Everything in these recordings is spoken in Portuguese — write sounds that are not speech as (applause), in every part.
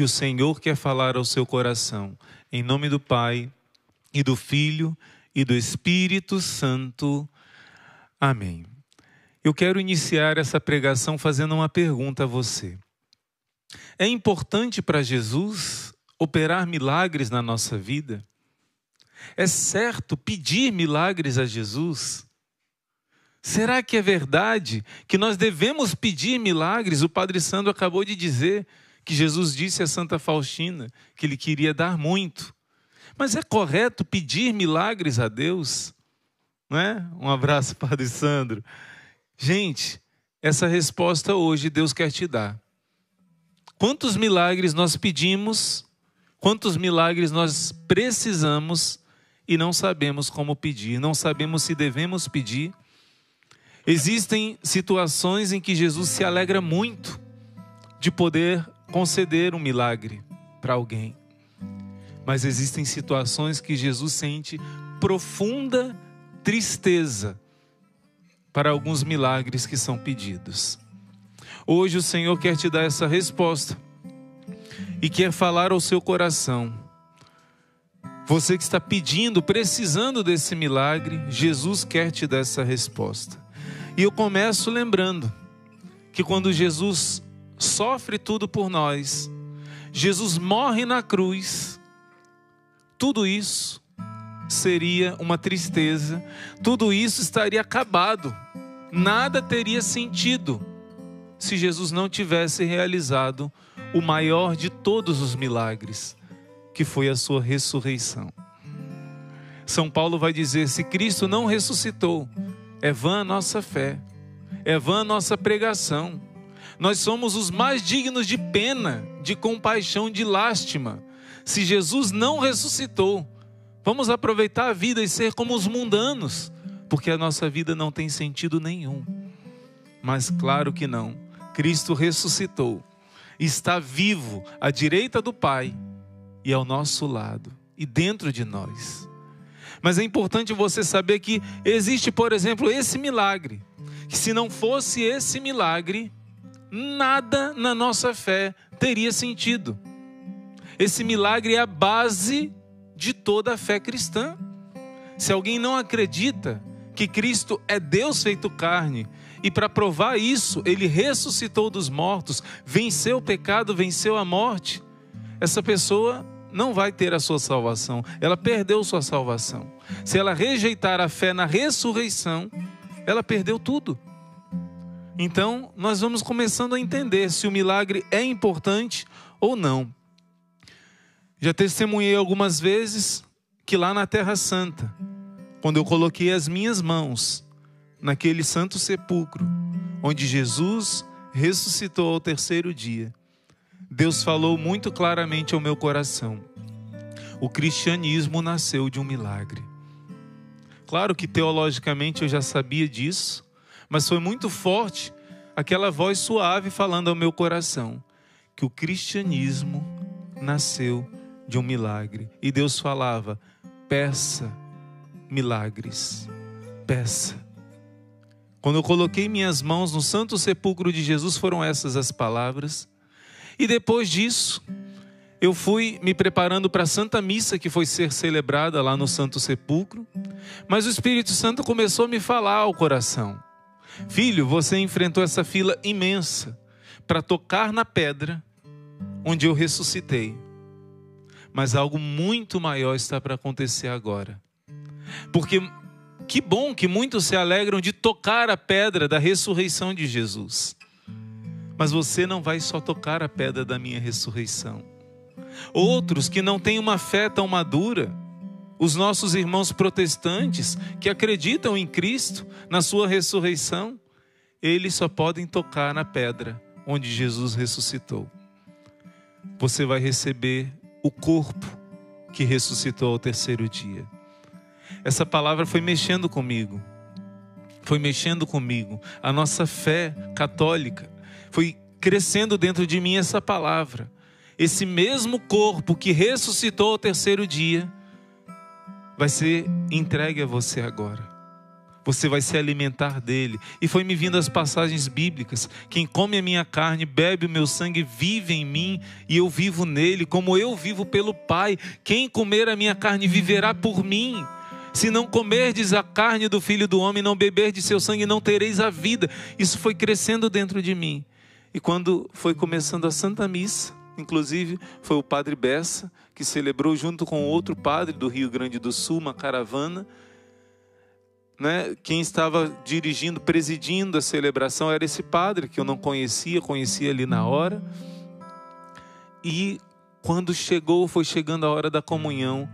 que o Senhor quer falar ao seu coração. Em nome do Pai, e do Filho, e do Espírito Santo. Amém. Eu quero iniciar essa pregação fazendo uma pergunta a você. É importante para Jesus operar milagres na nossa vida? É certo pedir milagres a Jesus? Será que é verdade que nós devemos pedir milagres? O Padre Sandro acabou de dizer que Jesus disse a Santa Faustina que ele queria dar muito. Mas é correto pedir milagres a Deus? Não é? Um abraço, (laughs) Padre Sandro. Gente, essa resposta hoje Deus quer te dar. Quantos milagres nós pedimos, quantos milagres nós precisamos e não sabemos como pedir, não sabemos se devemos pedir. Existem situações em que Jesus se alegra muito de poder conceder um milagre para alguém. Mas existem situações que Jesus sente profunda tristeza para alguns milagres que são pedidos. Hoje o Senhor quer te dar essa resposta e quer falar ao seu coração. Você que está pedindo, precisando desse milagre, Jesus quer te dar essa resposta. E eu começo lembrando que quando Jesus sofre tudo por nós. Jesus morre na cruz. Tudo isso seria uma tristeza, tudo isso estaria acabado, nada teria sentido se Jesus não tivesse realizado o maior de todos os milagres, que foi a sua ressurreição. São Paulo vai dizer: se Cristo não ressuscitou, é vã a nossa fé, é vã a nossa pregação nós somos os mais dignos de pena, de compaixão, de lástima. Se Jesus não ressuscitou, vamos aproveitar a vida e ser como os mundanos, porque a nossa vida não tem sentido nenhum. Mas claro que não. Cristo ressuscitou, está vivo à direita do Pai e ao nosso lado e dentro de nós. Mas é importante você saber que existe, por exemplo, esse milagre. Que se não fosse esse milagre, nada na nossa fé teria sentido. Esse milagre é a base de toda a fé cristã. Se alguém não acredita que Cristo é Deus feito carne, e para provar isso, ele ressuscitou dos mortos, venceu o pecado, venceu a morte, essa pessoa não vai ter a sua salvação, ela perdeu sua salvação. Se ela rejeitar a fé na ressurreição, ela perdeu tudo. Então, nós vamos começando a entender se o milagre é importante ou não. Já testemunhei algumas vezes que lá na Terra Santa, quando eu coloquei as minhas mãos naquele santo sepulcro, onde Jesus ressuscitou ao terceiro dia, Deus falou muito claramente ao meu coração: o cristianismo nasceu de um milagre. Claro que teologicamente eu já sabia disso, mas foi muito forte aquela voz suave falando ao meu coração que o cristianismo nasceu de um milagre. E Deus falava: peça milagres, peça. Quando eu coloquei minhas mãos no santo sepulcro de Jesus, foram essas as palavras. E depois disso, eu fui me preparando para a Santa Missa que foi ser celebrada lá no Santo Sepulcro, mas o Espírito Santo começou a me falar ao coração. Filho, você enfrentou essa fila imensa para tocar na pedra onde eu ressuscitei. Mas algo muito maior está para acontecer agora. Porque que bom que muitos se alegram de tocar a pedra da ressurreição de Jesus. Mas você não vai só tocar a pedra da minha ressurreição. Outros que não têm uma fé tão madura os nossos irmãos protestantes que acreditam em Cristo, na sua ressurreição, eles só podem tocar na pedra onde Jesus ressuscitou. Você vai receber o corpo que ressuscitou ao terceiro dia. Essa palavra foi mexendo comigo. Foi mexendo comigo. A nossa fé católica foi crescendo dentro de mim essa palavra. Esse mesmo corpo que ressuscitou ao terceiro dia vai ser entregue a você agora. Você vai se alimentar dele. E foi me vindo as passagens bíblicas: quem come a minha carne, bebe o meu sangue, vive em mim e eu vivo nele, como eu vivo pelo Pai. Quem comer a minha carne viverá por mim. Se não comerdes a carne do filho do homem, não beberdes seu sangue, não tereis a vida. Isso foi crescendo dentro de mim. E quando foi começando a Santa Missa, Inclusive, foi o padre Bessa que celebrou junto com outro padre do Rio Grande do Sul uma caravana. Né? Quem estava dirigindo, presidindo a celebração era esse padre que eu não conhecia, conhecia ali na hora. E quando chegou, foi chegando a hora da comunhão.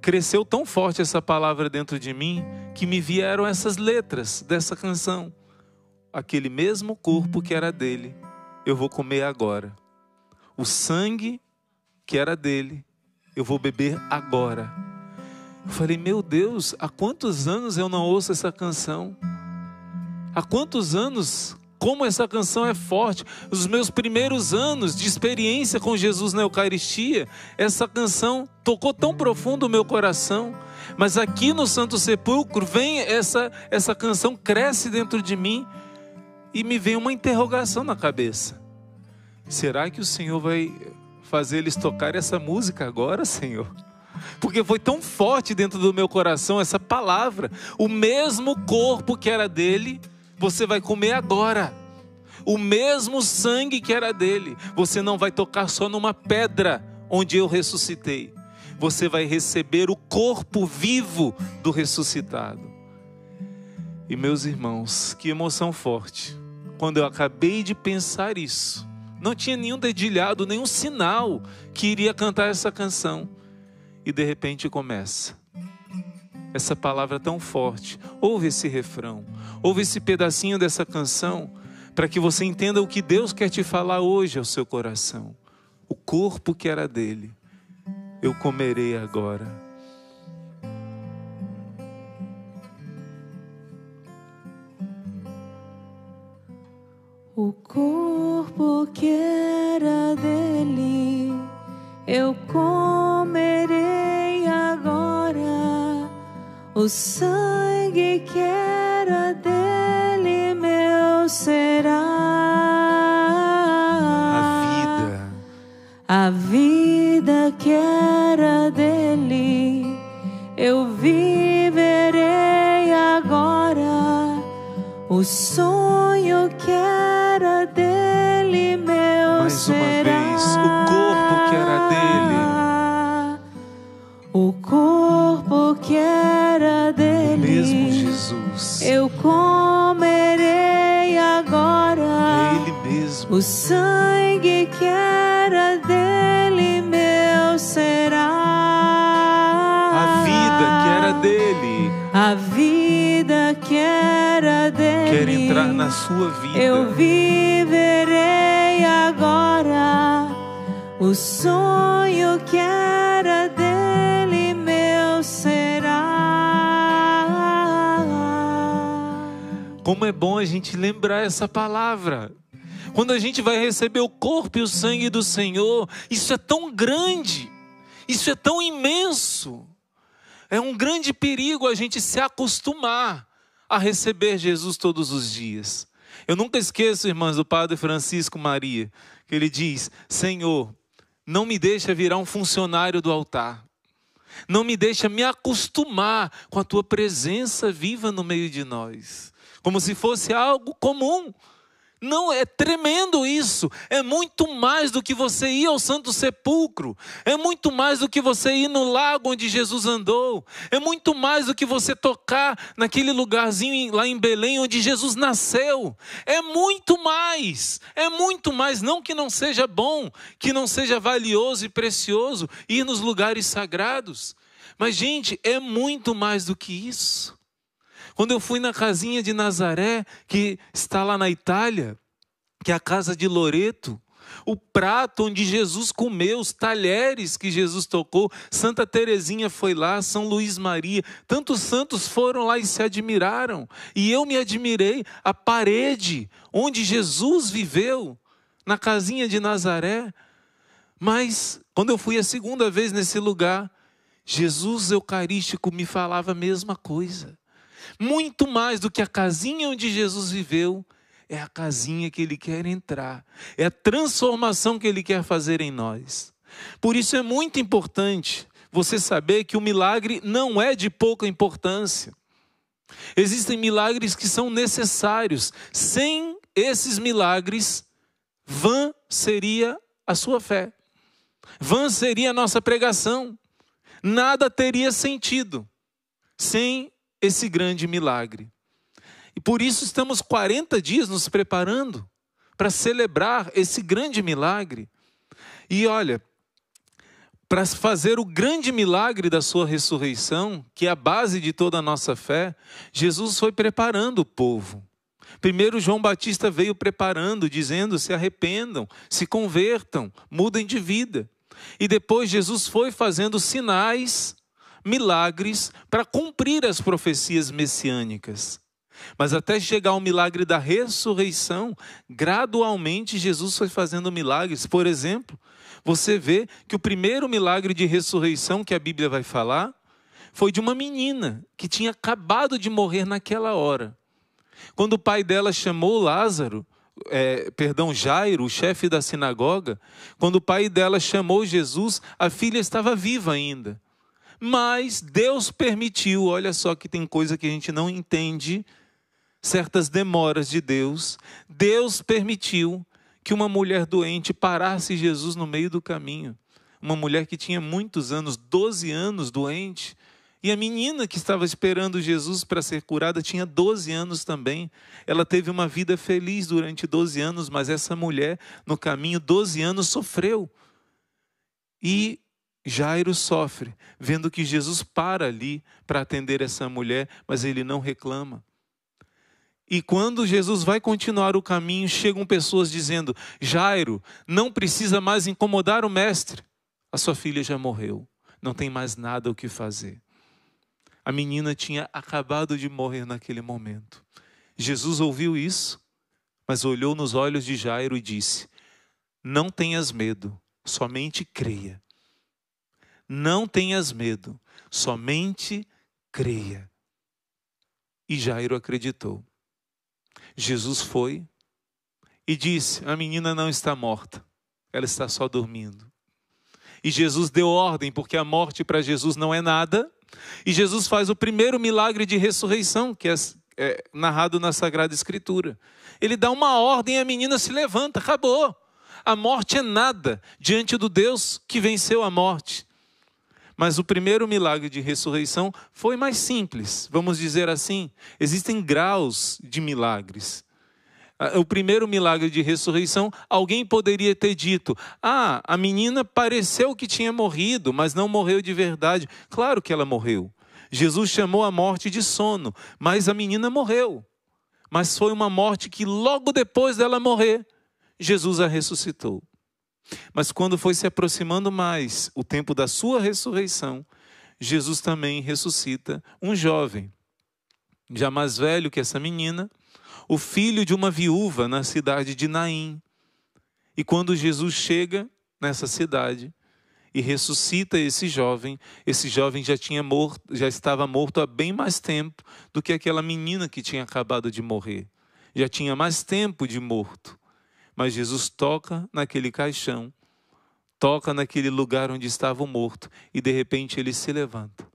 Cresceu tão forte essa palavra dentro de mim que me vieram essas letras dessa canção. Aquele mesmo corpo que era dele, eu vou comer agora. O sangue que era dele, eu vou beber agora. Eu falei, meu Deus, há quantos anos eu não ouço essa canção? Há quantos anos como essa canção é forte. Os meus primeiros anos de experiência com Jesus na Eucaristia, essa canção tocou tão profundo o meu coração. Mas aqui no Santo Sepulcro vem essa essa canção cresce dentro de mim e me vem uma interrogação na cabeça. Será que o Senhor vai fazer eles tocar essa música agora, Senhor? Porque foi tão forte dentro do meu coração essa palavra. O mesmo corpo que era dele, você vai comer agora. O mesmo sangue que era dele, você não vai tocar só numa pedra onde eu ressuscitei. Você vai receber o corpo vivo do ressuscitado. E meus irmãos, que emoção forte. Quando eu acabei de pensar isso, não tinha nenhum dedilhado, nenhum sinal que iria cantar essa canção. E de repente começa. Essa palavra tão forte. Ouve esse refrão, ouve esse pedacinho dessa canção, para que você entenda o que Deus quer te falar hoje ao seu coração. O corpo que era dele, eu comerei agora O corpo que era dele, eu comerei agora. O sangue que era dele, meu será. A vida. A vida que era dele, eu vi. O sonho que era dele, meu Mais será. uma vez, o corpo que era dele. O corpo que era dele. O mesmo Jesus. Eu comerei agora. ele mesmo. O sangue que era dele, meu será. A vida que era dele. A vida que era quer entrar na sua vida. Eu viverei agora o sonho que era dele, meu será. Como é bom a gente lembrar essa palavra. Quando a gente vai receber o corpo e o sangue do Senhor, isso é tão grande, isso é tão imenso. É um grande perigo a gente se acostumar a receber Jesus todos os dias. Eu nunca esqueço, irmãs, do Padre Francisco Maria, que ele diz: Senhor, não me deixa virar um funcionário do altar. Não me deixa me acostumar com a tua presença viva no meio de nós, como se fosse algo comum, não, é tremendo isso. É muito mais do que você ir ao Santo Sepulcro. É muito mais do que você ir no lago onde Jesus andou. É muito mais do que você tocar naquele lugarzinho lá em Belém onde Jesus nasceu. É muito mais. É muito mais. Não que não seja bom, que não seja valioso e precioso ir nos lugares sagrados. Mas, gente, é muito mais do que isso. Quando eu fui na casinha de Nazaré, que está lá na Itália, que é a casa de Loreto, o prato onde Jesus comeu, os talheres que Jesus tocou, Santa Teresinha foi lá, São Luís Maria, tantos santos foram lá e se admiraram. E eu me admirei a parede onde Jesus viveu, na casinha de Nazaré. Mas quando eu fui a segunda vez nesse lugar, Jesus Eucarístico me falava a mesma coisa. Muito mais do que a casinha onde Jesus viveu, é a casinha que ele quer entrar, é a transformação que ele quer fazer em nós. Por isso é muito importante você saber que o milagre não é de pouca importância. Existem milagres que são necessários. Sem esses milagres, vã seria a sua fé, vã seria a nossa pregação. Nada teria sentido sem esse grande milagre. E por isso estamos 40 dias nos preparando para celebrar esse grande milagre. E olha, para fazer o grande milagre da sua ressurreição, que é a base de toda a nossa fé, Jesus foi preparando o povo. Primeiro, João Batista veio preparando, dizendo: se arrependam, se convertam, mudem de vida. E depois, Jesus foi fazendo sinais milagres para cumprir as profecias messiânicas. Mas até chegar ao milagre da ressurreição, gradualmente Jesus foi fazendo milagres. Por exemplo, você vê que o primeiro milagre de ressurreição que a Bíblia vai falar foi de uma menina que tinha acabado de morrer naquela hora. Quando o pai dela chamou Lázaro, é, perdão, Jairo, o chefe da sinagoga, quando o pai dela chamou Jesus, a filha estava viva ainda mas Deus permitiu, olha só que tem coisa que a gente não entende, certas demoras de Deus. Deus permitiu que uma mulher doente parasse Jesus no meio do caminho. Uma mulher que tinha muitos anos, 12 anos doente, e a menina que estava esperando Jesus para ser curada tinha 12 anos também. Ela teve uma vida feliz durante 12 anos, mas essa mulher, no caminho, 12 anos sofreu. E Jairo sofre, vendo que Jesus para ali para atender essa mulher, mas ele não reclama. E quando Jesus vai continuar o caminho, chegam pessoas dizendo: Jairo, não precisa mais incomodar o mestre. A sua filha já morreu, não tem mais nada o que fazer. A menina tinha acabado de morrer naquele momento. Jesus ouviu isso, mas olhou nos olhos de Jairo e disse: Não tenhas medo, somente creia não tenhas medo, somente creia. E Jairo acreditou. Jesus foi e disse: A menina não está morta, ela está só dormindo. E Jesus deu ordem, porque a morte para Jesus não é nada. E Jesus faz o primeiro milagre de ressurreição, que é, é, narrado na Sagrada Escritura. Ele dá uma ordem e a menina se levanta, acabou. A morte é nada diante do Deus que venceu a morte. Mas o primeiro milagre de ressurreição foi mais simples, vamos dizer assim. Existem graus de milagres. Ah, o primeiro milagre de ressurreição, alguém poderia ter dito: Ah, a menina pareceu que tinha morrido, mas não morreu de verdade. Claro que ela morreu. Jesus chamou a morte de sono, mas a menina morreu. Mas foi uma morte que logo depois dela morrer, Jesus a ressuscitou. Mas quando foi se aproximando mais o tempo da sua ressurreição, Jesus também ressuscita um jovem, já mais velho que essa menina, o filho de uma viúva na cidade de Naim. E quando Jesus chega nessa cidade e ressuscita esse jovem, esse jovem já tinha morto, já estava morto há bem mais tempo do que aquela menina que tinha acabado de morrer. Já tinha mais tempo de morto. Mas Jesus toca naquele caixão, toca naquele lugar onde estava o morto e de repente ele se levanta.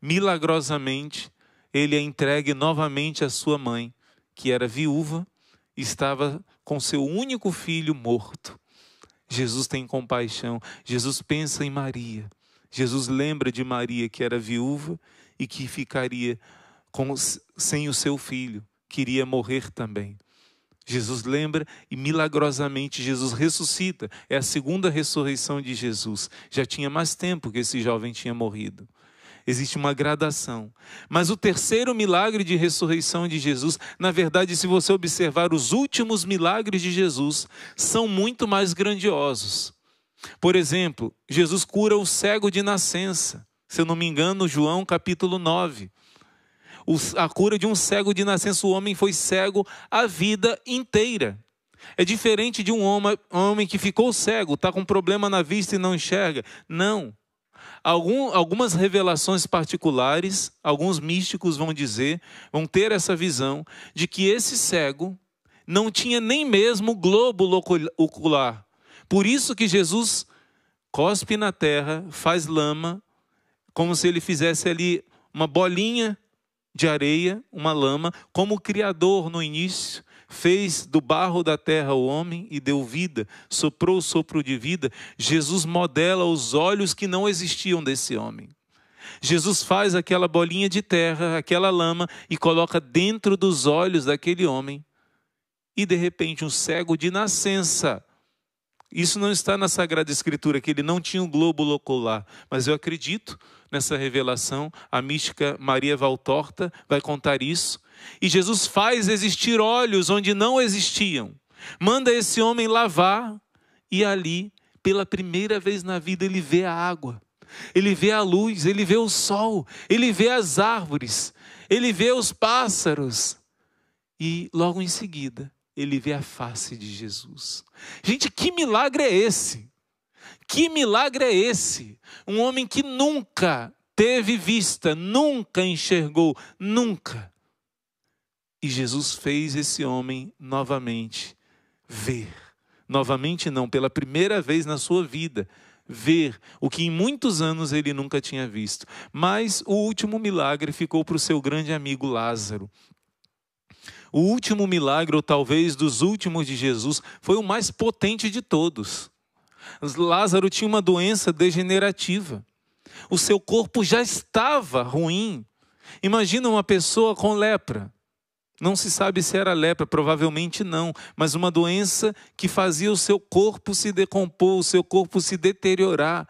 Milagrosamente, ele é entregue novamente à sua mãe, que era viúva, estava com seu único filho morto. Jesus tem compaixão, Jesus pensa em Maria. Jesus lembra de Maria que era viúva e que ficaria com, sem o seu filho, queria morrer também. Jesus lembra e milagrosamente Jesus ressuscita. É a segunda ressurreição de Jesus. Já tinha mais tempo que esse jovem tinha morrido. Existe uma gradação. Mas o terceiro milagre de ressurreição de Jesus, na verdade, se você observar os últimos milagres de Jesus, são muito mais grandiosos. Por exemplo, Jesus cura o cego de nascença. Se eu não me engano, João capítulo 9 a cura de um cego de nascença, o homem foi cego a vida inteira. É diferente de um homem, homem que ficou cego, está com problema na vista e não enxerga. Não. Algum, algumas revelações particulares, alguns místicos vão dizer, vão ter essa visão de que esse cego não tinha nem mesmo glóbulo ocular. Por isso que Jesus cospe na terra, faz lama, como se ele fizesse ali uma bolinha de areia, uma lama, como o Criador no início fez do barro da terra o homem e deu vida, soprou o sopro de vida. Jesus modela os olhos que não existiam desse homem. Jesus faz aquela bolinha de terra, aquela lama, e coloca dentro dos olhos daquele homem. E de repente, um cego de nascença. Isso não está na Sagrada Escritura, que ele não tinha um globo ocular, mas eu acredito nessa revelação, a mística Maria Valtorta vai contar isso. E Jesus faz existir olhos onde não existiam, manda esse homem lavar, e ali, pela primeira vez na vida, ele vê a água, ele vê a luz, ele vê o sol, ele vê as árvores, ele vê os pássaros. E logo em seguida, ele vê a face de Jesus. Gente, que milagre é esse? Que milagre é esse? Um homem que nunca teve vista, nunca enxergou, nunca. E Jesus fez esse homem novamente ver. Novamente, não, pela primeira vez na sua vida, ver o que em muitos anos ele nunca tinha visto. Mas o último milagre ficou para o seu grande amigo Lázaro. O último milagre, ou talvez dos últimos de Jesus, foi o mais potente de todos. Lázaro tinha uma doença degenerativa. O seu corpo já estava ruim. Imagina uma pessoa com lepra. Não se sabe se era lepra, provavelmente não, mas uma doença que fazia o seu corpo se decompor, o seu corpo se deteriorar.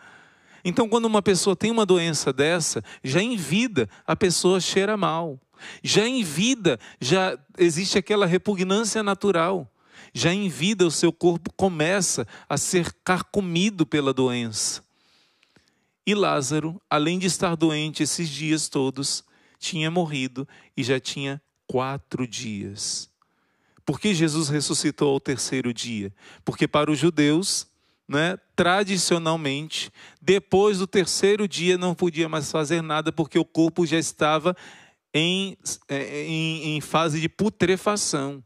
Então, quando uma pessoa tem uma doença dessa, já em vida a pessoa cheira mal. Já em vida já existe aquela repugnância natural. Já em vida, o seu corpo começa a ser carcomido pela doença. E Lázaro, além de estar doente esses dias todos, tinha morrido e já tinha quatro dias. Por que Jesus ressuscitou ao terceiro dia? Porque para os judeus, né, tradicionalmente, depois do terceiro dia não podia mais fazer nada porque o corpo já estava em, é, em, em fase de putrefação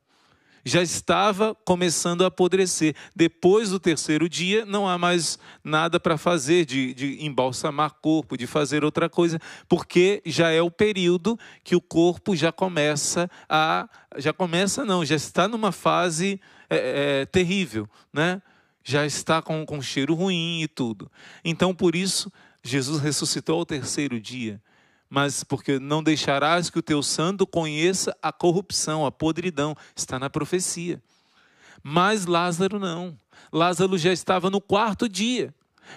já estava começando a apodrecer. Depois do terceiro dia, não há mais nada para fazer de, de embalsamar corpo, de fazer outra coisa, porque já é o período que o corpo já começa a. Já começa, não, já está numa fase é, é, terrível, né? Já está com, com cheiro ruim e tudo. Então, por isso, Jesus ressuscitou ao terceiro dia mas porque não deixarás que o teu santo conheça a corrupção, a podridão, está na profecia. Mas Lázaro não. Lázaro já estava no quarto dia.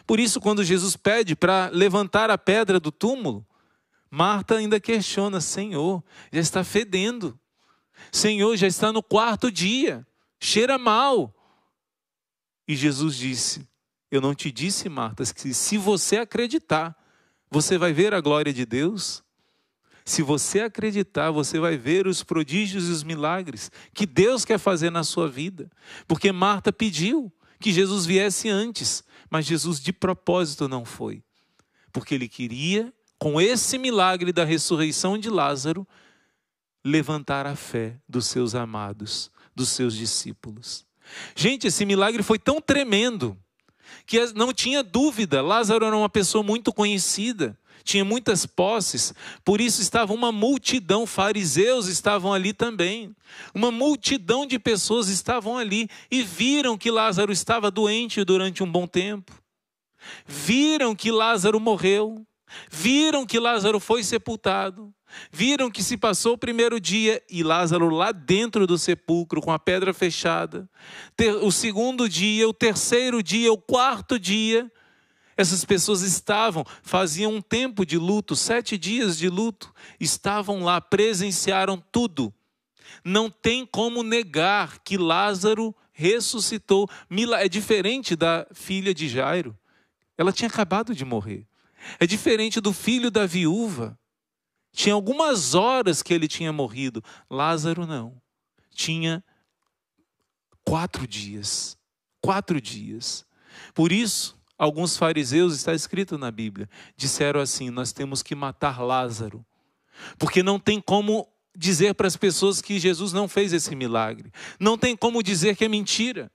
Por isso, quando Jesus pede para levantar a pedra do túmulo, Marta ainda questiona: Senhor, já está fedendo. Senhor, já está no quarto dia. Cheira mal. E Jesus disse: Eu não te disse, Marta, que se você acreditar, você vai ver a glória de Deus? Se você acreditar, você vai ver os prodígios e os milagres que Deus quer fazer na sua vida. Porque Marta pediu que Jesus viesse antes, mas Jesus de propósito não foi. Porque ele queria, com esse milagre da ressurreição de Lázaro, levantar a fé dos seus amados, dos seus discípulos. Gente, esse milagre foi tão tremendo que não tinha dúvida, Lázaro era uma pessoa muito conhecida, tinha muitas posses, por isso estava uma multidão, fariseus estavam ali também. Uma multidão de pessoas estavam ali e viram que Lázaro estava doente durante um bom tempo. Viram que Lázaro morreu, viram que Lázaro foi sepultado. Viram que se passou o primeiro dia e Lázaro lá dentro do sepulcro com a pedra fechada. O segundo dia, o terceiro dia, o quarto dia. Essas pessoas estavam, faziam um tempo de luto, sete dias de luto, estavam lá, presenciaram tudo. Não tem como negar que Lázaro ressuscitou. É diferente da filha de Jairo. Ela tinha acabado de morrer. É diferente do filho da viúva. Tinha algumas horas que ele tinha morrido. Lázaro não. Tinha quatro dias. Quatro dias. Por isso, alguns fariseus, está escrito na Bíblia, disseram assim: Nós temos que matar Lázaro. Porque não tem como dizer para as pessoas que Jesus não fez esse milagre. Não tem como dizer que é mentira.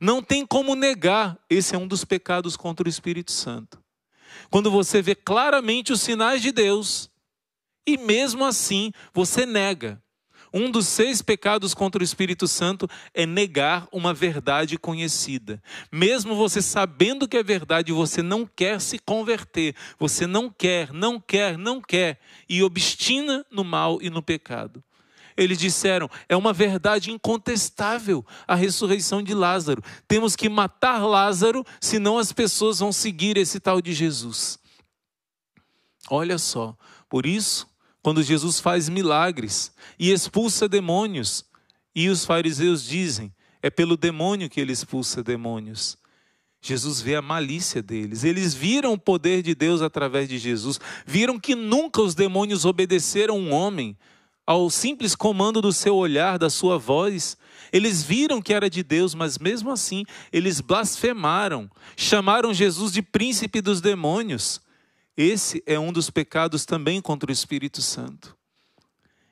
Não tem como negar. Esse é um dos pecados contra o Espírito Santo. Quando você vê claramente os sinais de Deus, e mesmo assim, você nega. Um dos seis pecados contra o Espírito Santo é negar uma verdade conhecida. Mesmo você sabendo que é verdade, você não quer se converter, você não quer, não quer, não quer, e obstina no mal e no pecado. Eles disseram: é uma verdade incontestável a ressurreição de Lázaro. Temos que matar Lázaro, senão as pessoas vão seguir esse tal de Jesus. Olha só, por isso quando Jesus faz milagres e expulsa demônios, e os fariseus dizem: é pelo demônio que ele expulsa demônios. Jesus vê a malícia deles. Eles viram o poder de Deus através de Jesus. Viram que nunca os demônios obedeceram um homem ao simples comando do seu olhar, da sua voz. Eles viram que era de Deus, mas mesmo assim eles blasfemaram. Chamaram Jesus de príncipe dos demônios. Esse é um dos pecados também contra o Espírito Santo.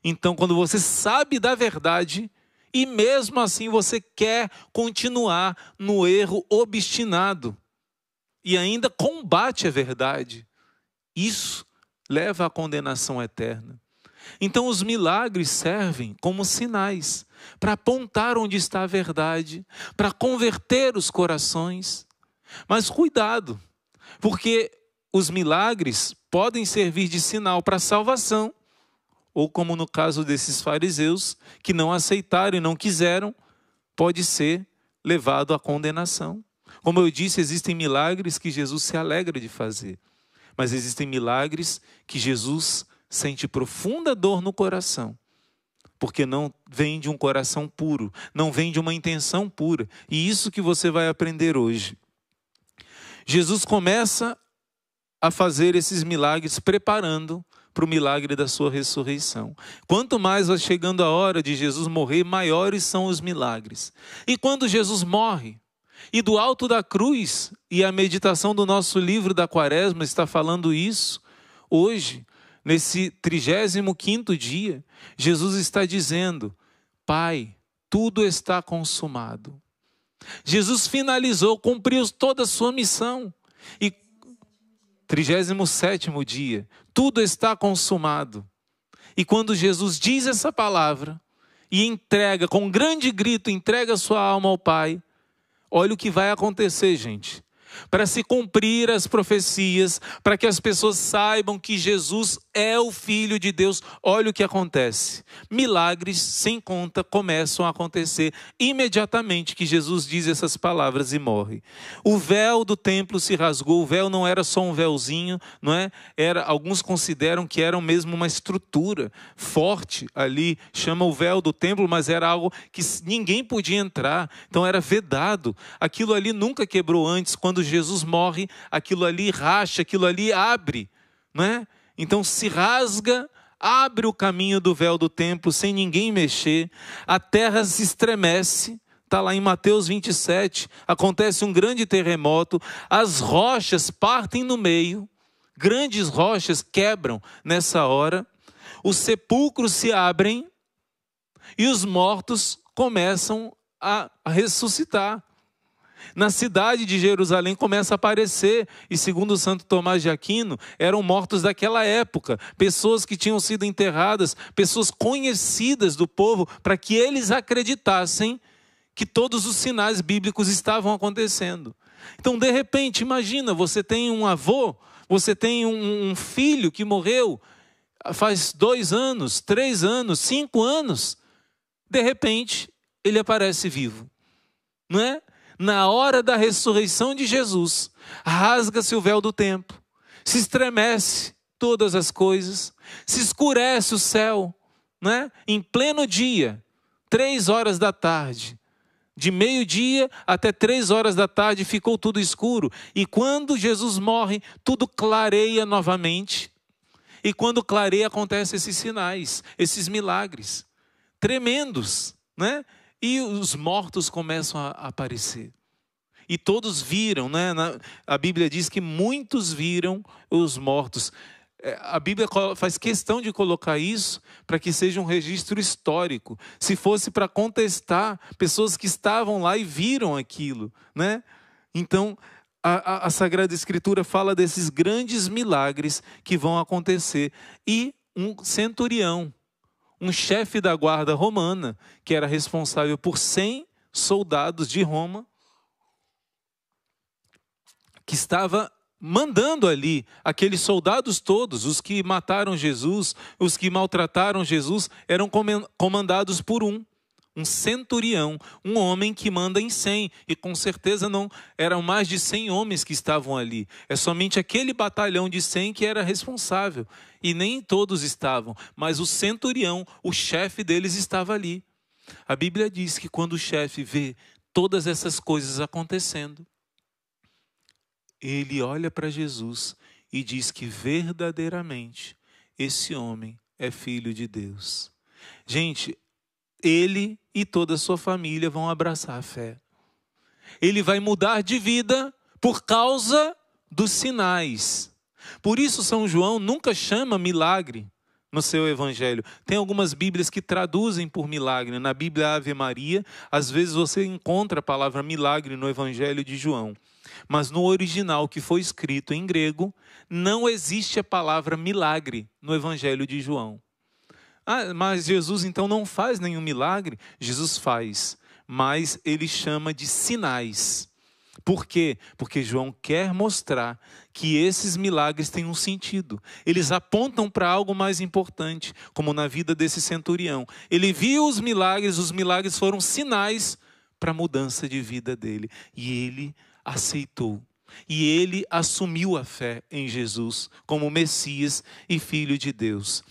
Então, quando você sabe da verdade e mesmo assim você quer continuar no erro obstinado e ainda combate a verdade, isso leva à condenação eterna. Então, os milagres servem como sinais para apontar onde está a verdade, para converter os corações. Mas cuidado, porque os milagres podem servir de sinal para a salvação, ou como no caso desses fariseus que não aceitaram e não quiseram, pode ser levado à condenação. Como eu disse, existem milagres que Jesus se alegra de fazer, mas existem milagres que Jesus sente profunda dor no coração, porque não vem de um coração puro, não vem de uma intenção pura, e isso que você vai aprender hoje. Jesus começa a fazer esses milagres, preparando para o milagre da sua ressurreição. Quanto mais vai chegando a hora de Jesus morrer, maiores são os milagres. E quando Jesus morre, e do alto da cruz, e a meditação do nosso livro da Quaresma está falando isso, hoje, nesse 35 dia, Jesus está dizendo: Pai, tudo está consumado. Jesus finalizou, cumpriu toda a sua missão. E 37 dia, tudo está consumado. E quando Jesus diz essa palavra e entrega, com um grande grito, entrega sua alma ao Pai, olha o que vai acontecer, gente para se cumprir as profecias, para que as pessoas saibam que Jesus é o Filho de Deus. Olha o que acontece. Milagres sem conta começam a acontecer imediatamente que Jesus diz essas palavras e morre. O véu do templo se rasgou, o véu não era só um véuzinho, não é? Era, alguns consideram que era mesmo uma estrutura forte ali, chama o véu do templo, mas era algo que ninguém podia entrar, então era vedado. Aquilo ali nunca quebrou antes, quando quando Jesus morre, aquilo ali racha, aquilo ali abre, não é? Então se rasga, abre o caminho do véu do templo sem ninguém mexer, a terra se estremece, está lá em Mateus 27, acontece um grande terremoto, as rochas partem no meio, grandes rochas quebram nessa hora, os sepulcros se abrem e os mortos começam a ressuscitar. Na cidade de Jerusalém começa a aparecer, e segundo Santo Tomás de Aquino, eram mortos daquela época, pessoas que tinham sido enterradas, pessoas conhecidas do povo, para que eles acreditassem que todos os sinais bíblicos estavam acontecendo. Então, de repente, imagina, você tem um avô, você tem um, um filho que morreu faz dois anos, três anos, cinco anos, de repente ele aparece vivo, não é? na hora da ressurreição de Jesus, rasga-se o véu do tempo, se estremece todas as coisas, se escurece o céu, né? em pleno dia, três horas da tarde. De meio-dia até três horas da tarde ficou tudo escuro. E quando Jesus morre, tudo clareia novamente. E quando clareia, acontecem esses sinais, esses milagres tremendos, né? E os mortos começam a aparecer. E todos viram, né? a Bíblia diz que muitos viram os mortos. É, a Bíblia faz questão de colocar isso para que seja um registro histórico. Se fosse para contestar pessoas que estavam lá e viram aquilo, né? Então, a, a, Sagrada Escritura fala desses grandes milagres que vão acontecer. E um centurião, um chefe da guarda romana, que era responsável por 100 soldados de Roma, que estava mandando ali aqueles soldados todos, os que mataram Jesus, os que maltrataram Jesus, eram comandados por um um centurião, um homem que manda em cem, e com certeza não eram mais de cem homens que estavam ali. É somente aquele batalhão de cem que era responsável, e nem todos estavam, mas o centurião, o chefe deles estava ali. A Bíblia diz que quando o chefe vê todas essas coisas acontecendo, ele olha para Jesus e diz que verdadeiramente esse homem é filho de Deus. Gente, ele e toda a sua família vão abraçar a fé. Ele vai mudar de vida por causa dos sinais. Por isso, São João nunca chama milagre no seu evangelho. Tem algumas Bíblias que traduzem por milagre. Na Bíblia Ave Maria, às vezes você encontra a palavra milagre no evangelho de João. Mas no original que foi escrito em grego, não existe a palavra milagre no evangelho de João. Ah, mas Jesus então não faz nenhum milagre? Jesus faz, mas ele chama de sinais. Por quê? Porque João quer mostrar que esses milagres têm um sentido. Eles apontam para algo mais importante, como na vida desse centurião. Ele viu os milagres, os milagres foram sinais para a mudança de vida dele. E ele aceitou. E ele assumiu a fé em Jesus como Messias e Filho de Deus.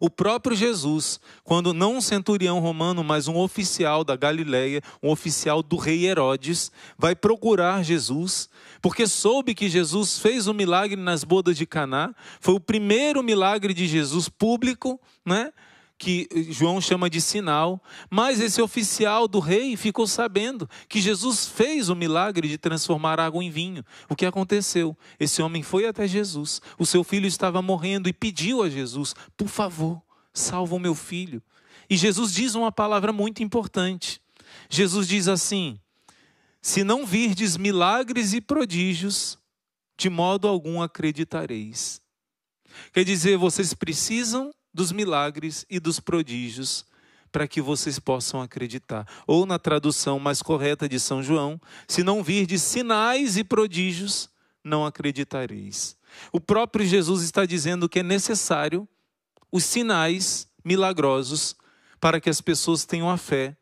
O próprio Jesus, quando não um centurião romano, mas um oficial da Galileia, um oficial do rei Herodes, vai procurar Jesus, porque soube que Jesus fez o um milagre nas bodas de Caná, foi o primeiro milagre de Jesus público, né? que João chama de sinal, mas esse oficial do rei ficou sabendo que Jesus fez o milagre de transformar água em vinho. O que aconteceu? Esse homem foi até Jesus, o seu filho estava morrendo e pediu a Jesus: por favor, salva o meu filho. E Jesus diz uma palavra muito importante. Jesus diz assim: se não virdes milagres e prodígios, de modo algum acreditareis. Quer dizer, vocês precisam dos milagres e dos prodígios para que vocês possam acreditar. Ou na tradução mais correta de São João, se não virdes sinais e prodígios, não acreditareis. O próprio Jesus está dizendo que é necessário os sinais milagrosos para que as pessoas tenham a fé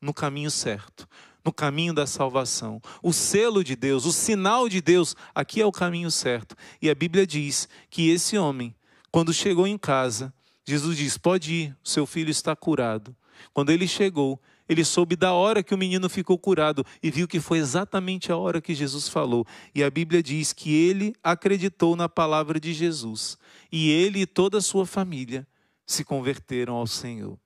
no caminho certo, no caminho da salvação. O selo de Deus, o sinal de Deus, aqui é o caminho certo. E a Bíblia diz que esse homem, quando chegou em casa, Jesus diz: Pode ir, seu filho está curado. Quando ele chegou, ele soube da hora que o menino ficou curado e viu que foi exatamente a hora que Jesus falou. E a Bíblia diz que ele acreditou na palavra de Jesus. E ele e toda a sua família se converteram ao Senhor.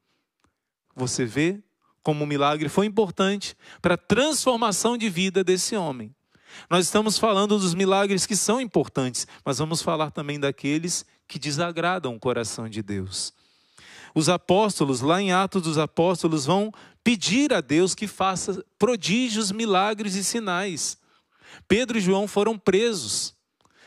Você vê como o milagre foi importante para a transformação de vida desse homem. Nós estamos falando dos milagres que são importantes, mas vamos falar também daqueles que desagradam o coração de Deus. Os apóstolos, lá em Atos dos Apóstolos, vão pedir a Deus que faça prodígios, milagres e sinais. Pedro e João foram presos.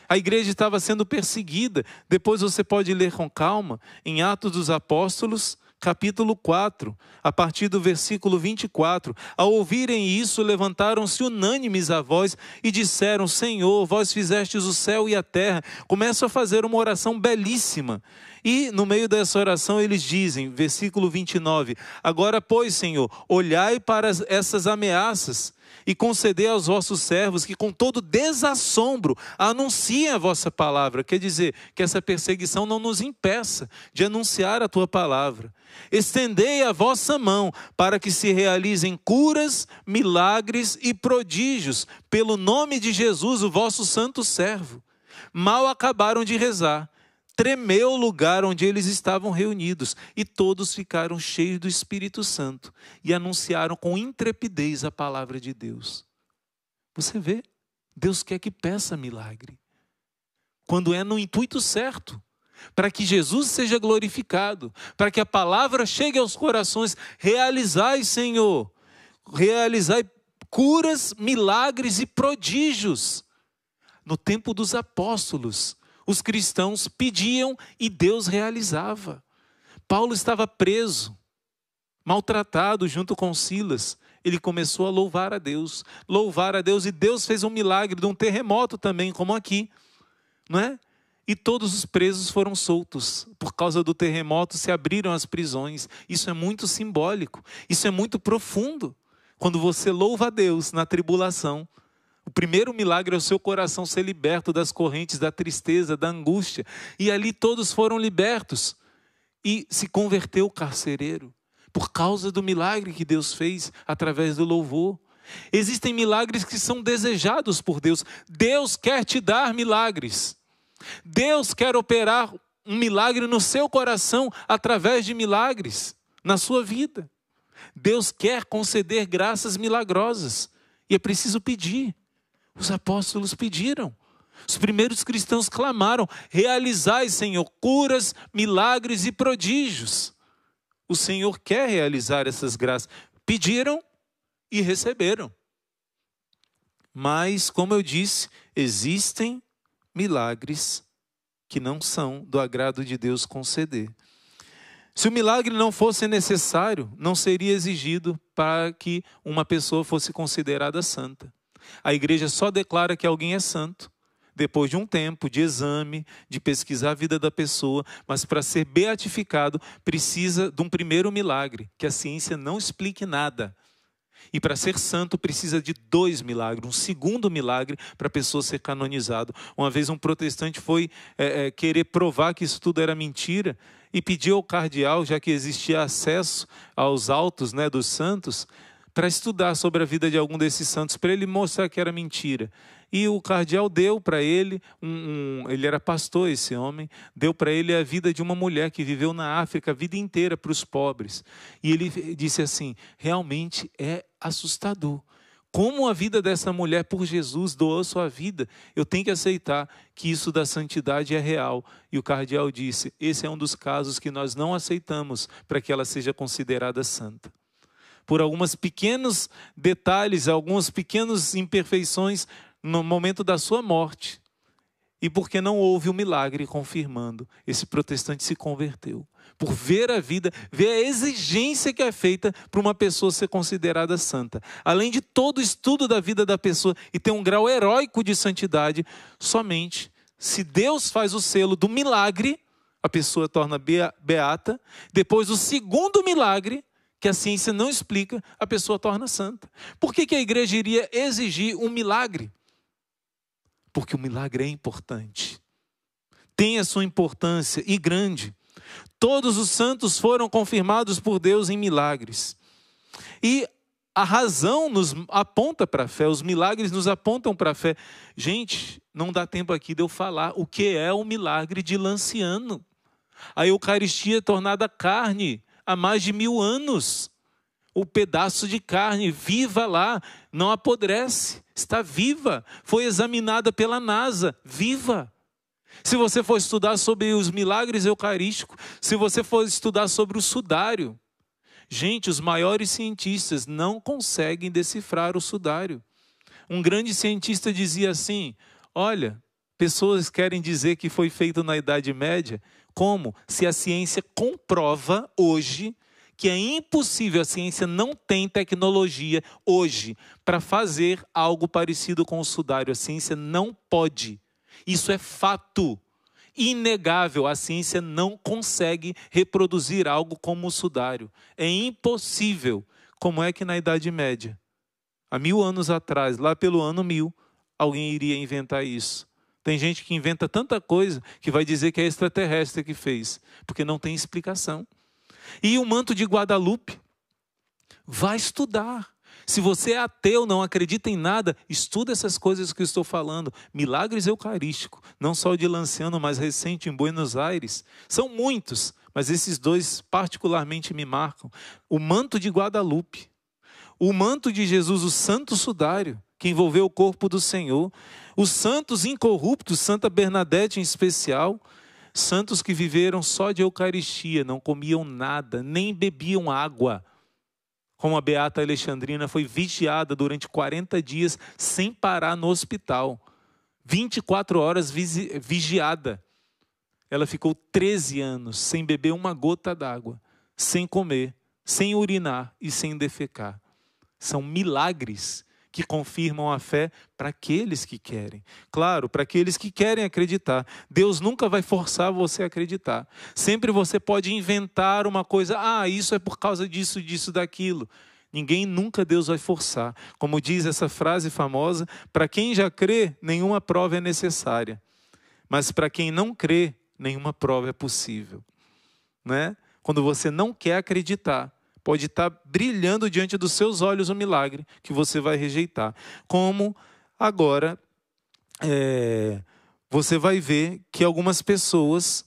A igreja estava sendo perseguida. Depois você pode ler com calma em Atos dos Apóstolos, capítulo 4, a partir do versículo 24. Ao ouvirem isso, levantaram-se unânimes a voz e disseram: Senhor, vós fizestes o céu e a terra. Começam a fazer uma oração belíssima. E no meio dessa oração eles dizem, versículo 29, Agora, pois, Senhor, olhai para essas ameaças e concedei aos vossos servos que com todo desassombro anunciem a vossa palavra. Quer dizer, que essa perseguição não nos impeça de anunciar a tua palavra. Estendei a vossa mão para que se realizem curas, milagres e prodígios pelo nome de Jesus, o vosso santo servo. Mal acabaram de rezar tremeu o lugar onde eles estavam reunidos, e todos ficaram cheios do Espírito Santo e anunciaram com intrepidez a palavra de Deus. Você vê, Deus quer que peça milagre. Quando é no intuito certo, para que Jesus seja glorificado, para que a palavra chegue aos corações, realizai, Senhor, realizai curas, milagres e prodígios. No tempo dos apóstolos, os cristãos pediam e Deus realizava. Paulo estava preso, maltratado junto com Silas. Ele começou a louvar a Deus, louvar a Deus, e Deus fez um milagre de um terremoto também, como aqui, não é? E todos os presos foram soltos. Por causa do terremoto se abriram as prisões. Isso é muito simbólico, isso é muito profundo. Quando você louva a Deus na tribulação, o primeiro milagre é o seu coração ser liberto das correntes da tristeza, da angústia. E ali todos foram libertos. E se converteu o carcereiro, por causa do milagre que Deus fez através do louvor. Existem milagres que são desejados por Deus. Deus quer te dar milagres. Deus quer operar um milagre no seu coração através de milagres na sua vida. Deus quer conceder graças milagrosas e é preciso pedir. Os apóstolos pediram. Os primeiros cristãos clamaram: realizai, Senhor, curas, milagres e prodígios. O Senhor quer realizar essas graças. Pediram e receberam. Mas, como eu disse, existem milagres que não são do agrado de Deus conceder. Se o milagre não fosse necessário, não seria exigido para que uma pessoa fosse considerada santa. A igreja só declara que alguém é santo depois de um tempo de exame, de pesquisar a vida da pessoa, mas para ser beatificado precisa de um primeiro milagre, que a ciência não explique nada. E para ser santo precisa de dois milagres, um segundo milagre para a pessoa ser canonizado. Uma vez um protestante foi é, é, querer provar que isso tudo era mentira e pediu ao cardeal, já que existia acesso aos autos né, dos santos, para estudar sobre a vida de algum desses santos, para ele mostrar que era mentira. E o cardeal deu para ele, um, um, ele era pastor, esse homem, deu para ele a vida de uma mulher que viveu na África a vida inteira para os pobres. E ele disse assim: realmente é assustador. Como a vida dessa mulher por Jesus doou sua vida, eu tenho que aceitar que isso da santidade é real. E o cardeal disse: esse é um dos casos que nós não aceitamos para que ela seja considerada santa por alguns pequenos detalhes, algumas pequenas imperfeições no momento da sua morte. E porque não houve o um milagre confirmando, esse protestante se converteu. Por ver a vida, ver a exigência que é feita para uma pessoa ser considerada santa. Além de todo o estudo da vida da pessoa e ter um grau heróico de santidade, somente se Deus faz o selo do milagre, a pessoa torna beata. Depois, o segundo milagre, que a assim ciência não explica, a pessoa torna santa. Por que, que a igreja iria exigir um milagre? Porque o milagre é importante. Tem a sua importância e grande. Todos os santos foram confirmados por Deus em milagres. E a razão nos aponta para a fé, os milagres nos apontam para a fé. Gente, não dá tempo aqui de eu falar o que é o milagre de Lanciano. A Eucaristia é tornada carne, há mais de mil anos. O pedaço de carne viva lá, não apodrece, está viva. Foi examinada pela NASA, viva. Se você for estudar sobre os milagres eucarísticos, se você for estudar sobre o sudário, gente, os maiores cientistas não conseguem decifrar o sudário. Um grande cientista dizia assim: Olha, pessoas querem dizer que foi feito na Idade Média, como se a ciência comprova hoje que é impossível, a ciência não tem tecnologia hoje para fazer algo parecido com o sudário. A ciência não pode. Isso é fato inegável. A ciência não consegue reproduzir algo como o sudário. É impossível. Como é que na Idade Média, há mil anos atrás, lá pelo ano mil, alguém iria inventar isso? Tem gente que inventa tanta coisa que vai dizer que é extraterrestre que fez, porque não tem explicação. E o manto de Guadalupe? Vai estudar. Se você é ateu, não acredita em nada, estuda essas coisas que eu estou falando. Milagres eucarístico, não só o de Lanciano, mas recente em Buenos Aires. São muitos, mas esses dois particularmente me marcam. O manto de Guadalupe, o manto de Jesus, o santo sudário, que envolveu o corpo do Senhor, os santos incorruptos, Santa Bernadette em especial, santos que viveram só de Eucaristia, não comiam nada, nem bebiam água. Como a beata Alexandrina foi vigiada durante 40 dias sem parar no hospital. 24 horas vigiada. Ela ficou 13 anos sem beber uma gota d'água, sem comer, sem urinar e sem defecar. São milagres que confirmam a fé para aqueles que querem. Claro, para aqueles que querem acreditar. Deus nunca vai forçar você a acreditar. Sempre você pode inventar uma coisa, ah, isso é por causa disso, disso, daquilo. Ninguém nunca Deus vai forçar. Como diz essa frase famosa, para quem já crê, nenhuma prova é necessária. Mas para quem não crê, nenhuma prova é possível. Né? Quando você não quer acreditar, Pode estar brilhando diante dos seus olhos o milagre que você vai rejeitar. Como agora é, você vai ver que algumas pessoas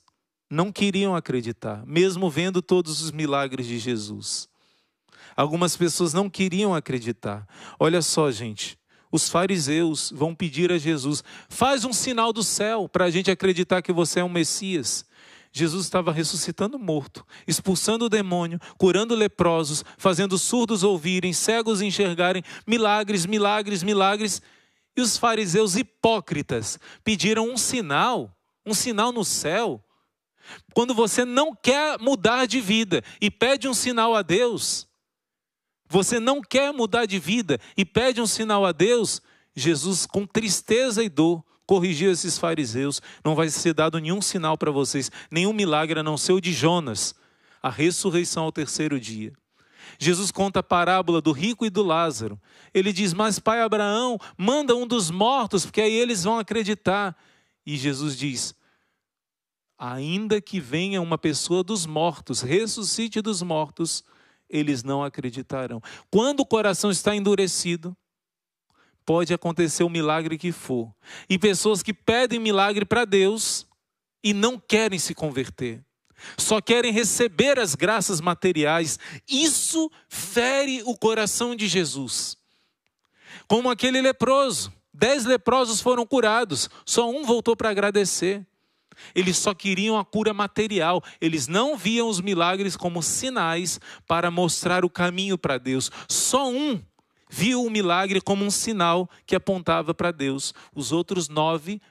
não queriam acreditar, mesmo vendo todos os milagres de Jesus. Algumas pessoas não queriam acreditar. Olha só, gente. Os fariseus vão pedir a Jesus: faz um sinal do céu para a gente acreditar que você é um Messias. Jesus estava ressuscitando morto, expulsando o demônio, curando leprosos, fazendo surdos ouvirem, cegos enxergarem, milagres, milagres, milagres. E os fariseus hipócritas pediram um sinal, um sinal no céu. Quando você não quer mudar de vida e pede um sinal a Deus, você não quer mudar de vida e pede um sinal a Deus, Jesus, com tristeza e dor, corrigir esses fariseus, não vai ser dado nenhum sinal para vocês, nenhum milagre a não ser o de Jonas, a ressurreição ao terceiro dia. Jesus conta a parábola do rico e do Lázaro. Ele diz: Mas pai Abraão, manda um dos mortos, porque aí eles vão acreditar. E Jesus diz: Ainda que venha uma pessoa dos mortos, ressuscite dos mortos, eles não acreditarão. Quando o coração está endurecido, pode acontecer o milagre que for. E pessoas que pedem milagre para Deus e não querem se converter, só querem receber as graças materiais, isso fere o coração de Jesus. Como aquele leproso, dez leprosos foram curados, só um voltou para agradecer. Eles só queriam a cura material, eles não viam os milagres como sinais para mostrar o caminho para Deus. Só um viu o milagre como um sinal que apontava para Deus. Os outros nove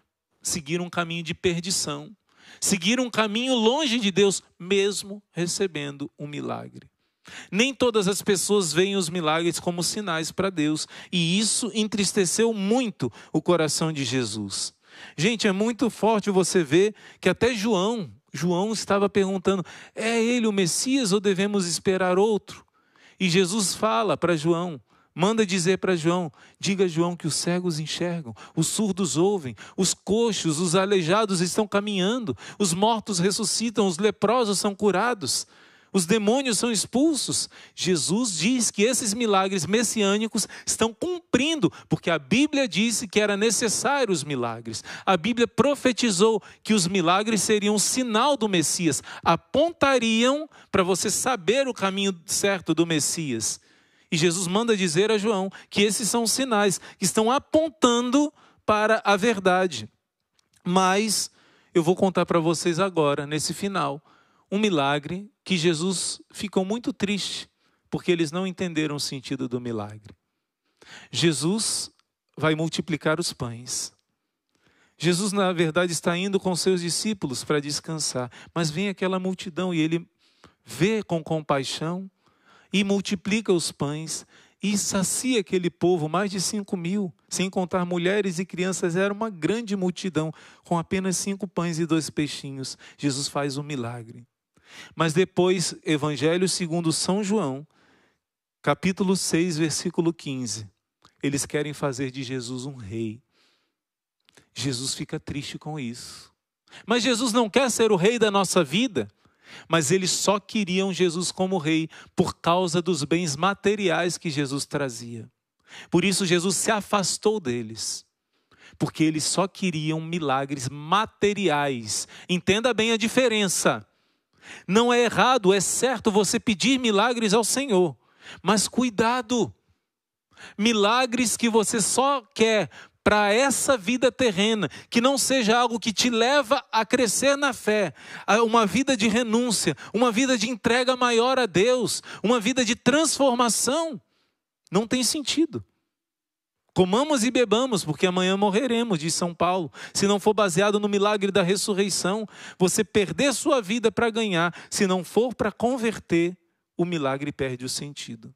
seguiram um caminho de perdição, seguiram um caminho longe de Deus, mesmo recebendo um milagre. Nem todas as pessoas veem os milagres como sinais para Deus, e isso entristeceu muito o coração de Jesus. Gente, é muito forte você ver que até João, João estava perguntando: é ele o Messias ou devemos esperar outro? E Jesus fala para João: Manda dizer para João: diga João que os cegos enxergam, os surdos ouvem, os coxos, os aleijados estão caminhando, os mortos ressuscitam, os leprosos são curados, os demônios são expulsos. Jesus diz que esses milagres messiânicos estão cumprindo, porque a Bíblia disse que era necessário os milagres. A Bíblia profetizou que os milagres seriam sinal do Messias, apontariam para você saber o caminho certo do Messias. E Jesus manda dizer a João que esses são sinais que estão apontando para a verdade. Mas eu vou contar para vocês agora, nesse final, um milagre que Jesus ficou muito triste, porque eles não entenderam o sentido do milagre. Jesus vai multiplicar os pães. Jesus, na verdade, está indo com seus discípulos para descansar, mas vem aquela multidão e ele vê com compaixão e multiplica os pães e sacia aquele povo, mais de cinco mil, sem contar mulheres e crianças, era uma grande multidão, com apenas cinco pães e dois peixinhos. Jesus faz um milagre. Mas depois, Evangelho segundo São João, capítulo 6, versículo 15. Eles querem fazer de Jesus um rei. Jesus fica triste com isso. Mas Jesus não quer ser o rei da nossa vida. Mas eles só queriam Jesus como rei por causa dos bens materiais que Jesus trazia. Por isso, Jesus se afastou deles porque eles só queriam milagres materiais. Entenda bem a diferença. Não é errado, é certo você pedir milagres ao Senhor, mas cuidado. Milagres que você só quer para essa vida terrena, que não seja algo que te leva a crescer na fé, uma vida de renúncia, uma vida de entrega maior a Deus, uma vida de transformação, não tem sentido. Comamos e bebamos, porque amanhã morreremos, diz São Paulo. Se não for baseado no milagre da ressurreição, você perder sua vida para ganhar, se não for para converter, o milagre perde o sentido.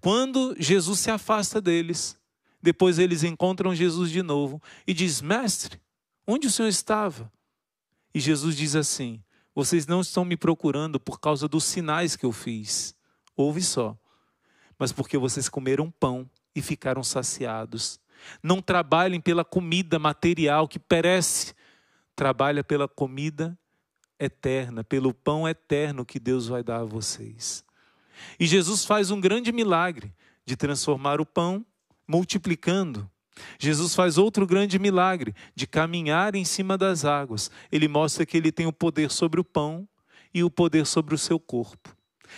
Quando Jesus se afasta deles, depois eles encontram Jesus de novo e diz: Mestre, onde o senhor estava? E Jesus diz assim: Vocês não estão me procurando por causa dos sinais que eu fiz. Ouve só. Mas porque vocês comeram pão e ficaram saciados. Não trabalhem pela comida material que perece. Trabalha pela comida eterna, pelo pão eterno que Deus vai dar a vocês. E Jesus faz um grande milagre de transformar o pão multiplicando. Jesus faz outro grande milagre de caminhar em cima das águas. Ele mostra que ele tem o poder sobre o pão e o poder sobre o seu corpo.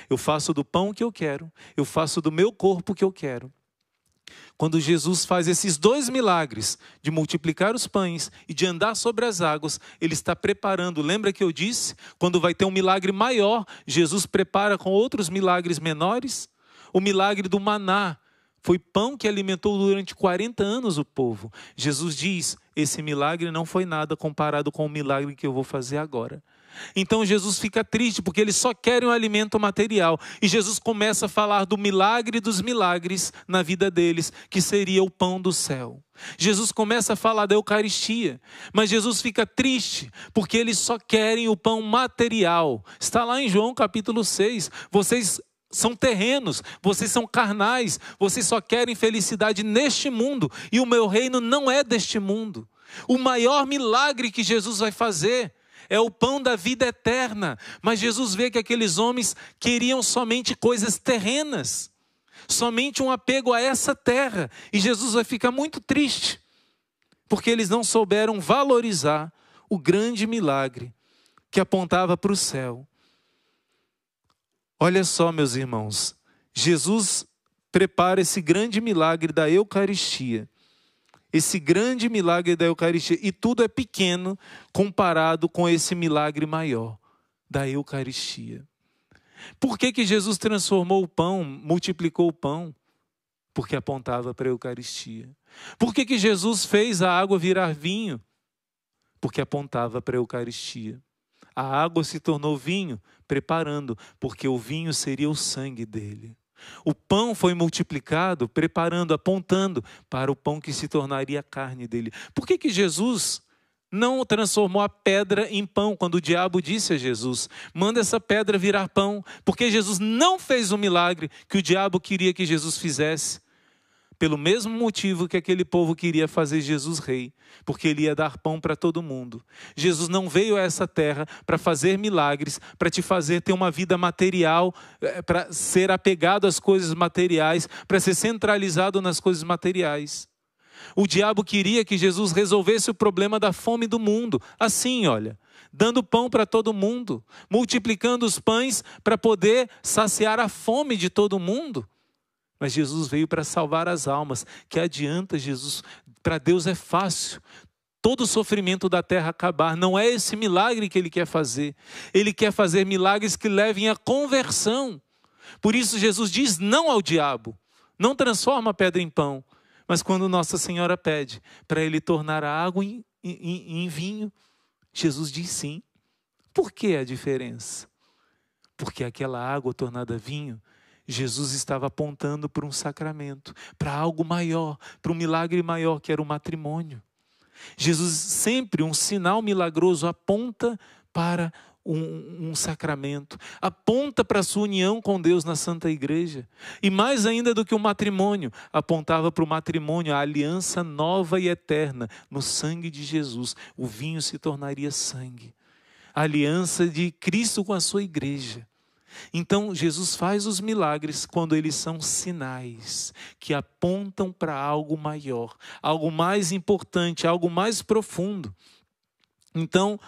Eu faço do pão que eu quero, eu faço do meu corpo que eu quero. Quando Jesus faz esses dois milagres, de multiplicar os pães e de andar sobre as águas, ele está preparando. Lembra que eu disse? Quando vai ter um milagre maior, Jesus prepara com outros milagres menores? O milagre do maná, foi pão que alimentou durante 40 anos o povo. Jesus diz: esse milagre não foi nada comparado com o milagre que eu vou fazer agora. Então Jesus fica triste porque eles só querem o alimento material. E Jesus começa a falar do milagre dos milagres na vida deles, que seria o pão do céu. Jesus começa a falar da Eucaristia, mas Jesus fica triste porque eles só querem o pão material. Está lá em João capítulo 6. Vocês são terrenos, vocês são carnais, vocês só querem felicidade neste mundo e o meu reino não é deste mundo. O maior milagre que Jesus vai fazer é o pão da vida eterna, mas Jesus vê que aqueles homens queriam somente coisas terrenas, somente um apego a essa terra, e Jesus vai ficar muito triste, porque eles não souberam valorizar o grande milagre que apontava para o céu Olha só, meus irmãos, Jesus prepara esse grande milagre da Eucaristia. Esse grande milagre da Eucaristia. E tudo é pequeno comparado com esse milagre maior da Eucaristia. Por que, que Jesus transformou o pão, multiplicou o pão? Porque apontava para a Eucaristia. Por que, que Jesus fez a água virar vinho? Porque apontava para a Eucaristia a água se tornou vinho, preparando, porque o vinho seria o sangue dele. O pão foi multiplicado, preparando, apontando para o pão que se tornaria a carne dele. Por que, que Jesus não transformou a pedra em pão quando o diabo disse a Jesus: manda essa pedra virar pão? Porque Jesus não fez o milagre que o diabo queria que Jesus fizesse pelo mesmo motivo que aquele povo queria fazer Jesus rei, porque ele ia dar pão para todo mundo. Jesus não veio a essa terra para fazer milagres, para te fazer ter uma vida material, eh, para ser apegado às coisas materiais, para ser centralizado nas coisas materiais. O diabo queria que Jesus resolvesse o problema da fome do mundo, assim, olha, dando pão para todo mundo, multiplicando os pães para poder saciar a fome de todo mundo. Mas Jesus veio para salvar as almas. Que adianta Jesus? Para Deus é fácil. Todo o sofrimento da terra acabar. Não é esse milagre que ele quer fazer. Ele quer fazer milagres que levem à conversão. Por isso, Jesus diz não ao diabo. Não transforma a pedra em pão. Mas quando Nossa Senhora pede para ele tornar a água em, em, em vinho, Jesus diz sim. Por que a diferença? Porque aquela água tornada vinho Jesus estava apontando para um sacramento, para algo maior, para um milagre maior que era o matrimônio. Jesus sempre, um sinal milagroso, aponta para um, um, sacramento, aponta para a sua união com Deus na Santa Igreja. E mais ainda do que o um matrimônio, apontava para o matrimônio a aliança nova e eterna no sangue de Jesus. O vinho se tornaria sangue. A aliança de Cristo com a sua igreja. Então, Jesus faz os milagres quando eles são sinais que apontam para algo maior, algo mais importante, algo mais profundo. Então,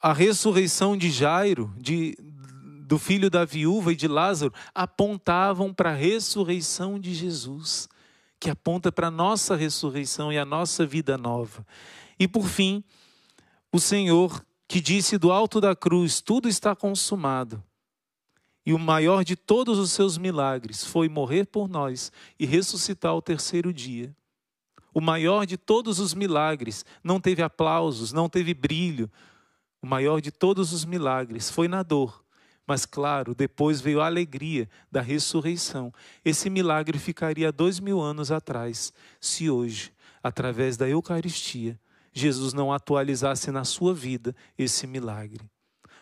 a ressurreição de Jairo, de, do filho da viúva e de Lázaro, apontavam para a ressurreição de Jesus, que aponta para a nossa ressurreição e a nossa vida nova. E por fim, o Senhor que disse do alto da cruz: Tudo está consumado e o maior de todos os seus milagres foi morrer por nós e ressuscitar ao terceiro dia. O maior de todos os milagres não teve aplausos, não teve brilho. O maior de todos os milagres foi na dor. Mas, claro, depois veio a alegria da ressurreição. Esse milagre ficaria dois mil anos atrás, se hoje, através da Eucaristia, Jesus não atualizasse na sua vida esse milagre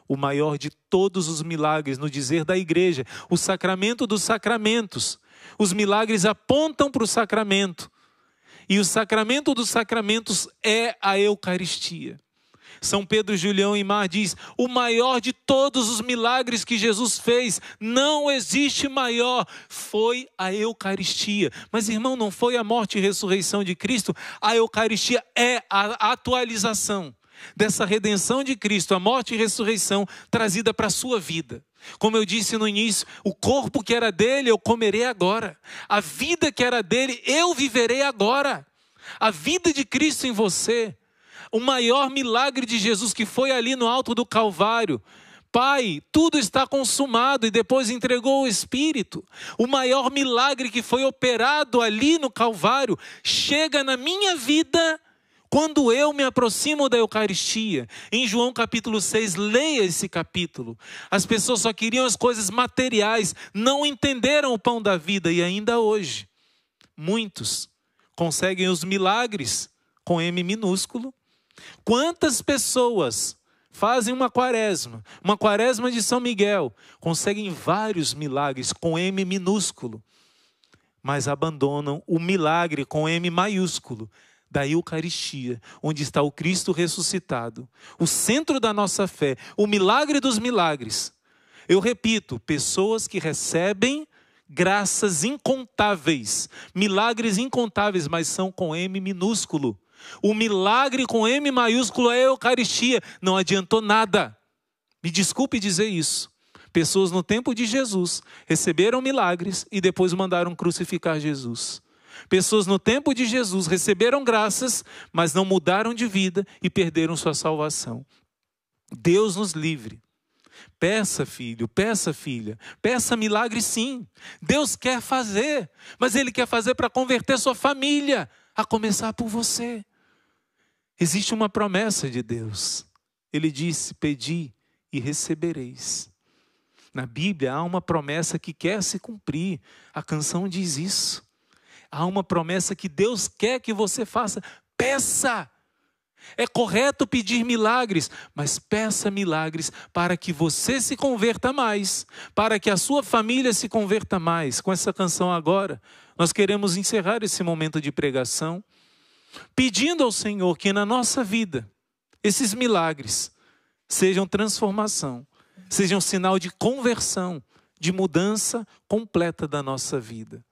o maior de todos os milagres, no dizer da igreja, o sacramento dos sacramentos. Os milagres apontam para o sacramento. E o sacramento dos sacramentos é a Eucaristia. São Pedro, Julião e Mar diz: o maior de todos os milagres que Jesus fez, não existe maior, foi a Eucaristia. Mas, irmão, não foi a morte e ressurreição de Cristo, a Eucaristia é a atualização dessa redenção de Cristo, a morte e ressurreição trazida para a sua vida. Como eu disse no início, o corpo que era dele eu comerei agora, a vida que era dele eu viverei agora. A vida de Cristo em você, o maior milagre de Jesus que foi ali no alto do Calvário. Pai, tudo está consumado e depois entregou o Espírito. O maior milagre que foi operado ali no Calvário chega na minha vida quando eu me aproximo da Eucaristia, em João capítulo 6, leia esse capítulo. As pessoas só queriam as coisas materiais, não entenderam o pão da vida e ainda hoje, muitos conseguem os milagres com M minúsculo. Quantas pessoas fazem uma quaresma, uma quaresma de São Miguel, conseguem vários milagres com M minúsculo, mas abandonam o milagre com M maiúsculo, da Eucaristia, onde está o Cristo ressuscitado, o centro da nossa fé, o milagre dos milagres. Eu repito, pessoas que recebem graças incontáveis, milagres incontáveis, mas são com M minúsculo. O milagre com M maiúsculo é a Eucaristia, não adiantou nada. Me desculpe dizer isso. Pessoas no tempo de Jesus receberam milagres e depois mandaram crucificar Jesus. Pessoas no tempo de Jesus receberam graças, mas não mudaram de vida e perderam sua salvação. Deus nos livre. Peça, filho, peça, filha, peça milagre sim. Deus quer fazer, mas Ele quer fazer para converter sua família, a começar por você. Existe uma promessa de Deus. Ele disse: Pedi e recebereis. Na Bíblia há uma promessa que quer se cumprir. A canção diz isso. Há uma promessa que Deus quer que você faça. Peça! É correto pedir milagres, mas peça milagres para que você se converta mais, para que a sua família se converta mais. Com essa canção agora, nós queremos encerrar esse momento de pregação, pedindo ao Senhor que na nossa vida esses milagres sejam transformação, sejam sinal de conversão, de mudança completa da nossa vida.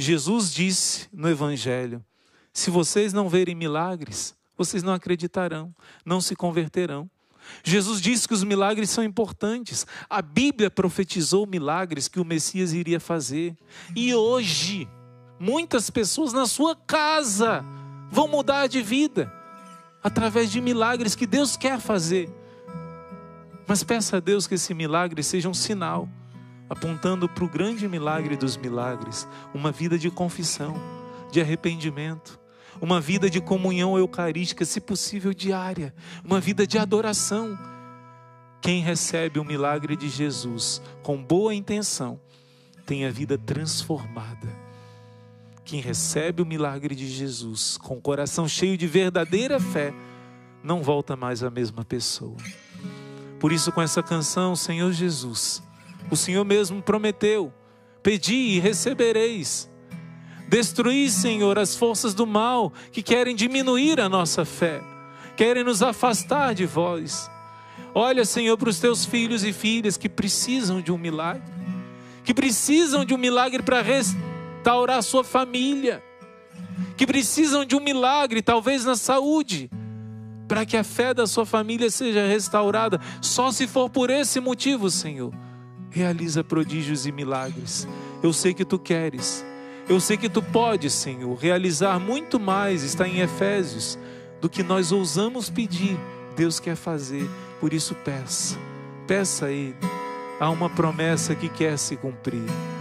Jesus disse no Evangelho: se vocês não verem milagres, vocês não acreditarão, não se converterão. Jesus disse que os milagres são importantes. A Bíblia profetizou milagres que o Messias iria fazer. E hoje, muitas pessoas na sua casa vão mudar de vida através de milagres que Deus quer fazer. Mas peça a Deus que esse milagre seja um sinal apontando para o grande milagre dos milagres, uma vida de confissão, de arrependimento, uma vida de comunhão eucarística, se possível diária, uma vida de adoração. Quem recebe o milagre de Jesus com boa intenção tem a vida transformada. Quem recebe o milagre de Jesus com o coração cheio de verdadeira fé não volta mais a mesma pessoa. Por isso, com essa canção, Senhor Jesus o Senhor mesmo prometeu: Pedi e recebereis. Destruí, Senhor, as forças do mal que querem diminuir a nossa fé, querem nos afastar de vós. Olha, Senhor, para os teus filhos e filhas que precisam de um milagre, que precisam de um milagre para restaurar a sua família, que precisam de um milagre, talvez na saúde, para que a fé da sua família seja restaurada, só se for por esse motivo, Senhor realiza prodígios e milagres. Eu sei que tu queres. Eu sei que tu podes, Senhor, realizar muito mais, está em Efésios, do que nós ousamos pedir. Deus quer fazer, por isso peça. Peça a Ele. Há uma promessa que quer se cumprir.